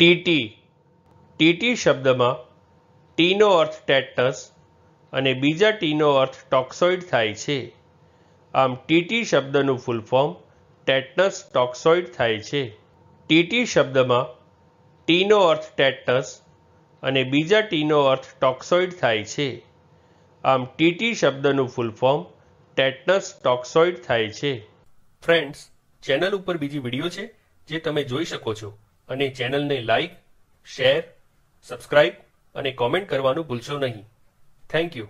TT TT શબ્દમાં ટીનો અર્થ ટેટનસ અને બીજા ટીનો અર્થ ટોક્સોઇડ થાય છે આમ ટીટી શબ્દનું ફૂલ ફોર્મ ટેટનસ ટોક્સોઇડ થાય છે ટીટી શબ્દમાં ટીનો અર્થ ટેટનસ અને બીજા ટીનો અર્થ ટોક્સોઇડ થાય છે આમ ટીટી શબ્દનું ફૂલ ફોર્મ ટેટનસ ટોક્સોઇડ થાય છે ફ્રેન્ડ્સ ચેનલ ઉપર બીજી વિડીયો છે જે તમે જોઈ શકો છો અને ચેનલને લાઇક શેર સબસ્ક્રાઇબ અને કોમેન્ટ કરવાનું ભૂલશો નહીં થેન્ક યુ